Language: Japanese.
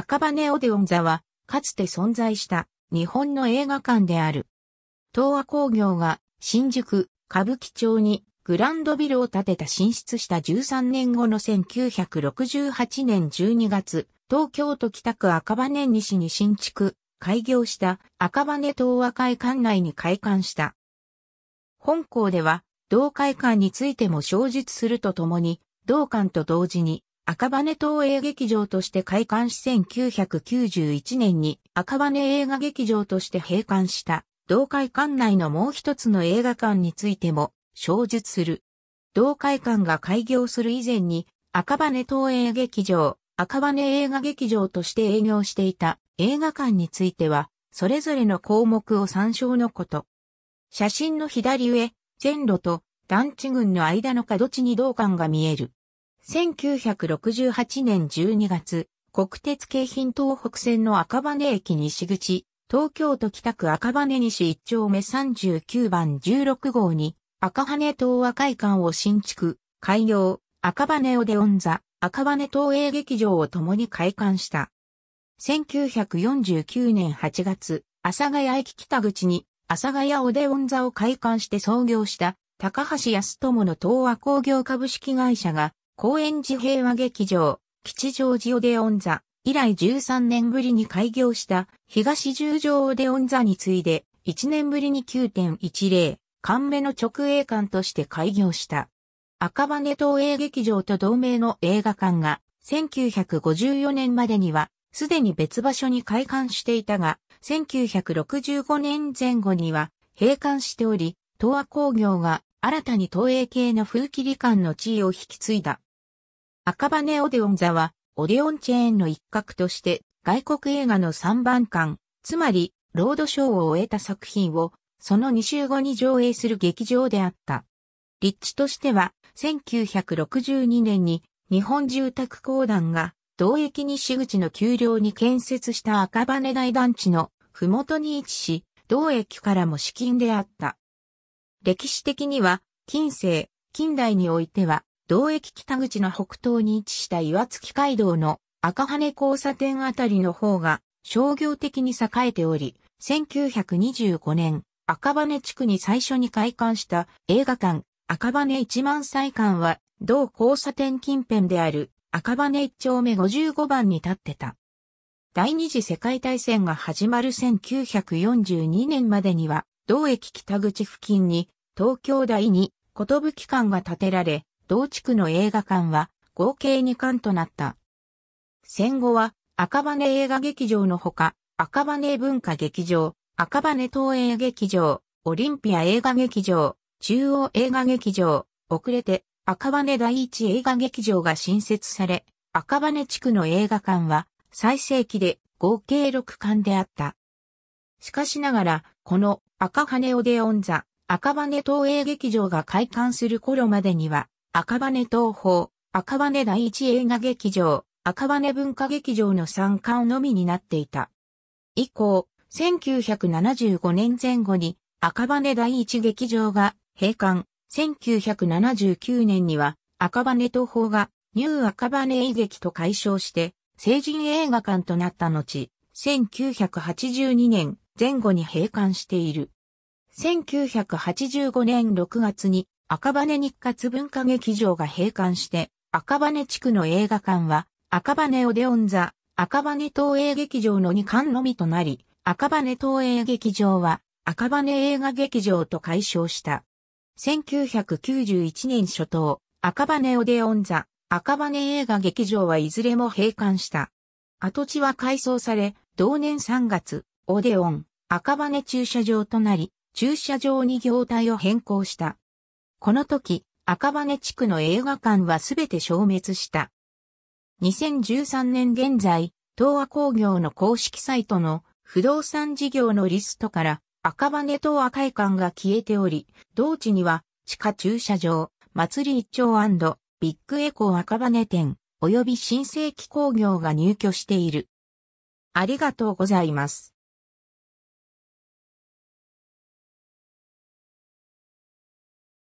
赤羽オデオン座は、かつて存在した日本の映画館である。東和工業が新宿、歌舞伎町にグランドビルを建てた進出した13年後の1968年12月、東京都北区赤羽西に新築、開業した赤羽東和会館内に開館した。本校では、同会館についても小述するとともに、同館と同時に、赤羽東映劇場として開館し1991年に赤羽映画劇場として閉館した同会館内のもう一つの映画館についても詳述する。同会館が開業する以前に赤羽東映劇場、赤羽映画劇場として営業していた映画館についてはそれぞれの項目を参照のこと。写真の左上、線路と団地群の間の角地に同館が見える。1968年12月、国鉄京浜東北線の赤羽駅西口、東京都北区赤羽西1丁目39番16号に、赤羽東和会館を新築、開業、赤羽オデオン座、赤羽東映劇場を共に開館した。1949年8月、阿佐ヶ谷駅北口に、阿佐ヶ谷オデオン座を開館して創業した、高橋康友の東和工業株式会社が、高円寺平和劇場、吉祥寺オデオン座、以来13年ぶりに開業した東十条オデオン座に次いで、1年ぶりに9.10、関目の直営館として開業した。赤羽東映劇場と同名の映画館が、1954年までには、すでに別場所に開館していたが、1965年前後には閉館しており、東亜工業が新たに東映系の風切り館の地位を引き継いだ。赤羽オデオン座は、オデオンチェーンの一角として、外国映画の3番館、つまり、ロードショーを終えた作品を、その2週後に上映する劇場であった。立地としては、1962年に、日本住宅公団が、同駅西口の丘陵に建設した赤羽大団地の、ふもとに位置し、同駅からも資金であった。歴史的には、近世、近代においては、同駅北口の北東に位置した岩月街道の赤羽交差点あたりの方が商業的に栄えており、1925年、赤羽地区に最初に開館した映画館、赤羽一万歳館は、同交差点近辺である赤羽一丁目55番に立ってた。第二次世界大戦が始まる1942年までには、同駅北口付近に東京第二寿館が建てられ、同地区の映画館は合計2館となった。戦後は赤羽映画劇場のほか、赤羽文化劇場、赤羽東映劇場、オリンピア映画劇場、中央映画劇場、遅れて赤羽第一映画劇場が新設され、赤羽地区の映画館は最盛期で合計6館であった。しかしながら、この赤羽オデオン座、赤羽東映劇場が開館する頃までには、赤羽東宝、赤羽第一映画劇場、赤羽文化劇場の参観のみになっていた。以降、1975年前後に赤羽第一劇場が閉館、1979年には赤羽東宝がニュー赤羽映劇と解消して成人映画館となった後、1982年前後に閉館している。1985年6月に赤羽日活文化劇場が閉館して、赤羽地区の映画館は、赤羽オデオン座、赤羽東映劇場の2館のみとなり、赤羽東映劇場は、赤羽映画劇場と解消した。1991年初頭、赤羽オデオン座、赤羽映画劇場はいずれも閉館した。跡地は改装され、同年3月、オデオン、赤羽駐車場となり、駐車場に業態を変更した。この時、赤羽地区の映画館はすべて消滅した。2013年現在、東亜工業の公式サイトの不動産事業のリストから赤羽東亜会館が消えており、同地には地下駐車場、祭り一丁ビッグエコー赤羽店、及び新世紀工業が入居している。ありがとうございます。